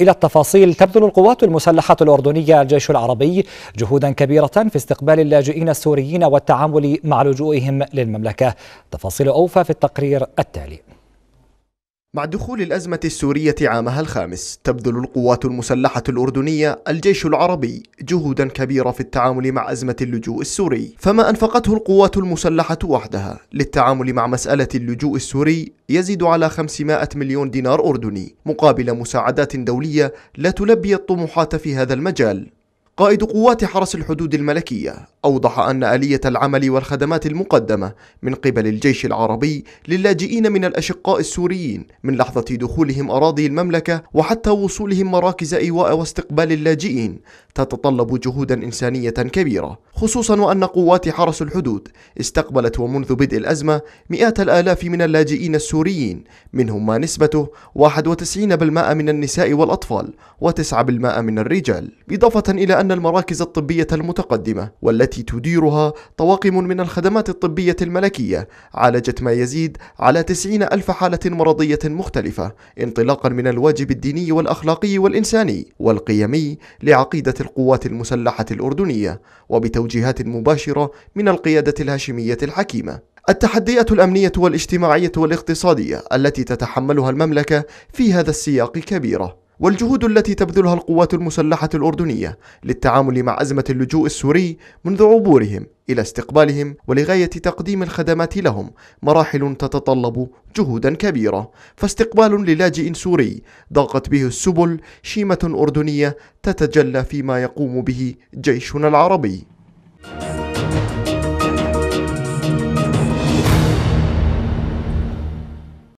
إلى التفاصيل تبذل القوات المسلحة الأردنية الجيش العربي جهودا كبيرة في استقبال اللاجئين السوريين والتعامل مع لجوئهم للمملكة تفاصيل أوفى في التقرير التالي مع دخول الأزمة السورية عامها الخامس تبذل القوات المسلحة الأردنية الجيش العربي جهودا كبيرة في التعامل مع أزمة اللجوء السوري فما أنفقته القوات المسلحة وحدها للتعامل مع مسألة اللجوء السوري يزيد على 500 مليون دينار أردني مقابل مساعدات دولية لا تلبي الطموحات في هذا المجال قائد قوات حرس الحدود الملكية أوضح أن آلية العمل والخدمات المقدمة من قبل الجيش العربي للاجئين من الأشقاء السوريين من لحظة دخولهم أراضي المملكة وحتى وصولهم مراكز إيواء واستقبال اللاجئين تتطلب جهودا إنسانية كبيرة خصوصا وأن قوات حرس الحدود استقبلت ومنذ بدء الأزمة مئات الآلاف من اللاجئين السوريين منهم ما نسبته 91% من النساء والأطفال و9% من الرجال إضافة إلى أن المراكز الطبية المتقدمة والتي تديرها طواقم من الخدمات الطبية الملكية عالجت ما يزيد على 90 ألف حالة مرضية مختلفة انطلاقا من الواجب الديني والأخلاقي والإنساني والقيمي لعقيدة القوات المسلحة الأردنية وبتوجيه التوجيهات المباشرة من القيادة الهاشمية الحكيمة التحديات الأمنية والاجتماعية والاقتصادية التي تتحملها المملكة في هذا السياق كبيرة والجهود التي تبذلها القوات المسلحة الأردنية للتعامل مع أزمة اللجوء السوري منذ عبورهم إلى استقبالهم ولغاية تقديم الخدمات لهم مراحل تتطلب جهودا كبيرة فاستقبال للاجئ سوري ضاقت به السبل شيمة أردنية تتجلى فيما يقوم به جيشنا العربي